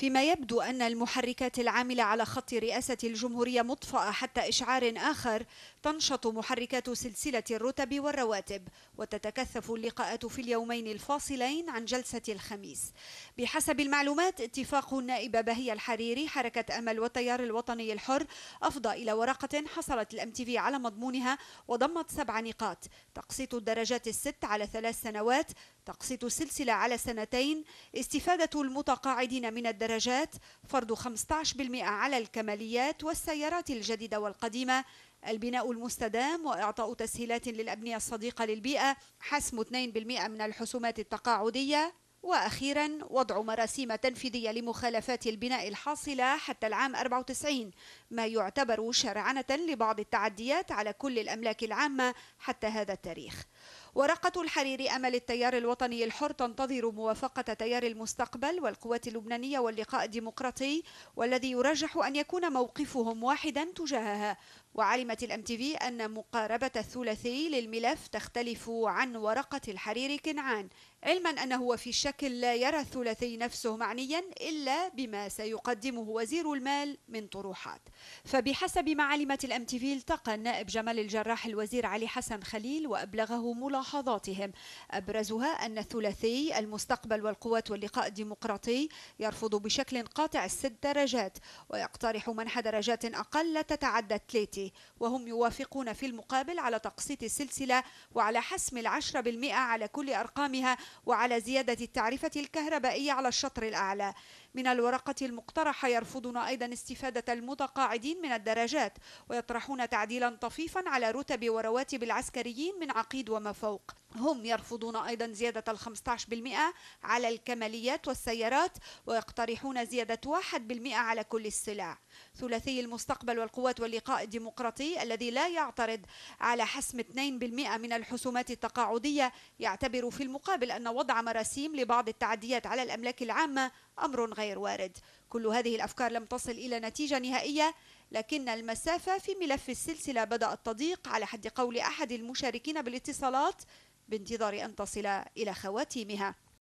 فيما يبدو أن المحركات العاملة على خط رئاسة الجمهورية مطفأة حتى إشعار آخر تنشط محركات سلسلة الرتب والرواتب وتتكثف اللقاءات في اليومين الفاصلين عن جلسة الخميس بحسب المعلومات اتفاق النائبة بهية الحريري حركة أمل والتيار الوطني الحر أفضى إلى ورقة حصلت الأم تي على مضمونها وضمت سبع نقاط تقسيط الدرجات الست على ثلاث سنوات تقسيط السلسلة على سنتين استفادة المتقاعدين من الدرجات الدرجات فرض 15% على الكماليات والسيارات الجديدة والقديمة البناء المستدام وإعطاء تسهيلات للأبنية الصديقة للبيئة حسم 2% من الحسومات التقاعدية وأخيرا وضع مراسيم تنفيذية لمخالفات البناء الحاصلة حتى العام 94 ما يعتبر شرعنة لبعض التعديات على كل الأملاك العامة حتى هذا التاريخ ورقة الحرير أمل التيار الوطني الحر تنتظر موافقة تيار المستقبل والقوات اللبنانية واللقاء الديمقراطي والذي يرجح أن يكون موقفهم واحدا تجاهها وعلمت الام تي في أن مقاربة الثلاثي للملف تختلف عن ورقة الحرير كنعان علما أنه في الشك لكن لا يرى الثلاثي نفسه معنيا إلا بما سيقدمه وزير المال من طروحات فبحسب ما علمت الأم تي في التقى النائب جمال الجراح الوزير علي حسن خليل وأبلغه ملاحظاتهم أبرزها أن الثلاثي المستقبل والقوات واللقاء الديمقراطي يرفض بشكل قاطع الست درجات ويقترح منح درجات أقل لا تتعدى ثلاثي وهم يوافقون في المقابل على تقسيط السلسلة وعلى حسم العشرة بالمئة على كل أرقامها وعلى زيادة التعليم المتعرفة الكهربائية على الشطر الأعلى من الورقة المقترحة يرفضون أيضا استفادة المتقاعدين من الدرجات ويطرحون تعديلا طفيفا على رتب ورواتب العسكريين من عقيد وما فوق هم يرفضون أيضا زيادة ال 15% على الكماليات والسيارات ويقترحون زيادة 1% على كل السلع ثلاثي المستقبل والقوات واللقاء الديمقراطي الذي لا يعترض على حسم 2% من الحسومات التقاعدية يعتبر في المقابل أن وضع مراسيم لبعض التعديات على الأملاك العامة أمر غير غير وارد كل هذه الأفكار لم تصل إلى نتيجة نهائية لكن المسافة في ملف السلسلة بدأت تضيق على حد قول أحد المشاركين بالاتصالات بانتظار أن تصل إلى خواتيمها